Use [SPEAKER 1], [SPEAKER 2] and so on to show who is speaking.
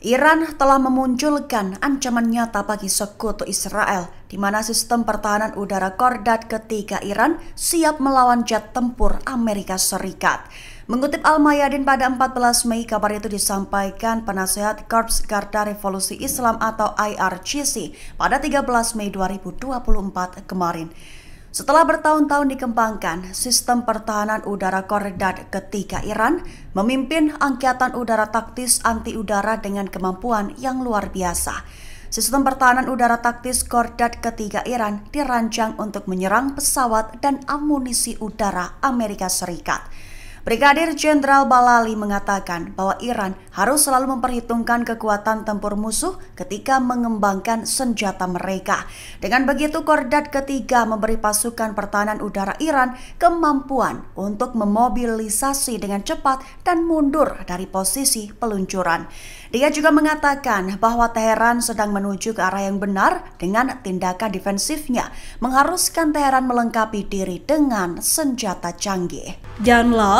[SPEAKER 1] Iran telah memunculkan ancaman nyata bagi sekutu Israel, di mana sistem pertahanan udara Kordat ketiga Iran siap melawan jet tempur Amerika Serikat. Mengutip Al-Mayadin pada 14 Mei, kabar itu disampaikan penasehat Korps Garda Revolusi Islam atau IRGC pada 13 Mei 2024 kemarin. Setelah bertahun-tahun dikembangkan, sistem pertahanan udara Kordat ketiga Iran memimpin angkatan udara taktis anti-udara dengan kemampuan yang luar biasa. Sistem pertahanan udara taktis Kordat ketiga Iran dirancang untuk menyerang pesawat dan amunisi udara Amerika Serikat. Brigadir Jenderal Balali mengatakan bahwa Iran harus selalu memperhitungkan kekuatan tempur musuh ketika mengembangkan senjata mereka. Dengan begitu, Kordat ketiga memberi pasukan pertahanan udara Iran kemampuan untuk memobilisasi dengan cepat dan mundur dari posisi peluncuran. Dia juga mengatakan bahwa Teheran sedang menuju ke arah yang benar dengan tindakan defensifnya, mengharuskan Teheran melengkapi diri dengan senjata canggih. Jangan